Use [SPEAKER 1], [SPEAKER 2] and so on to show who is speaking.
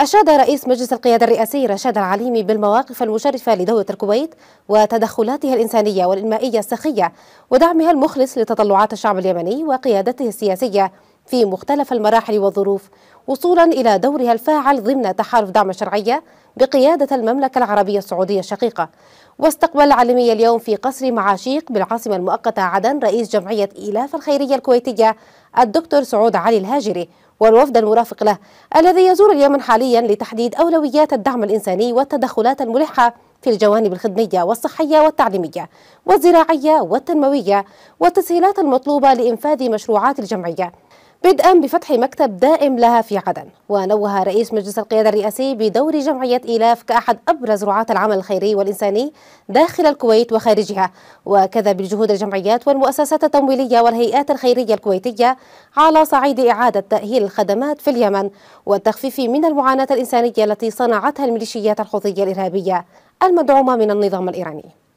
[SPEAKER 1] أشاد رئيس مجلس القيادة الرئاسي رشاد العليمي بالمواقف المشرفة لدولة الكويت وتدخلاتها الإنسانية والإنمائية السخية ودعمها المخلص لتطلعات الشعب اليمني وقيادته السياسية في مختلف المراحل والظروف وصولا إلى دورها الفاعل ضمن تحالف دعم الشرعية بقيادة المملكة العربية السعودية الشقيقة واستقبل العلمي اليوم في قصر معاشيق بالعاصمة المؤقتة عدن رئيس جمعية إيلاف الخيرية الكويتية الدكتور سعود علي الهاجري والوفد المرافق له الذي يزور اليمن حاليا لتحديد أولويات الدعم الإنساني والتدخلات الملحة في الجوانب الخدمية والصحية والتعليمية والزراعية والتنموية والتسهيلات المطلوبة لإنفاذ مشروعات الجمعية بدءا بفتح مكتب دائم لها في عدن ونوه رئيس مجلس القيادة الرئاسي بدور جمعية إيلاف كأحد أبرز رعاة العمل الخيري والإنساني داخل الكويت وخارجها وكذا بالجهود الجمعيات والمؤسسات التمويلية والهيئات الخيرية الكويتية على صعيد إعادة تأهيل الخدمات في اليمن والتخفيف من المعاناة الإنسانية التي صنعتها الميليشيات الحوثية الإرهابية المدعومة من النظام الإيراني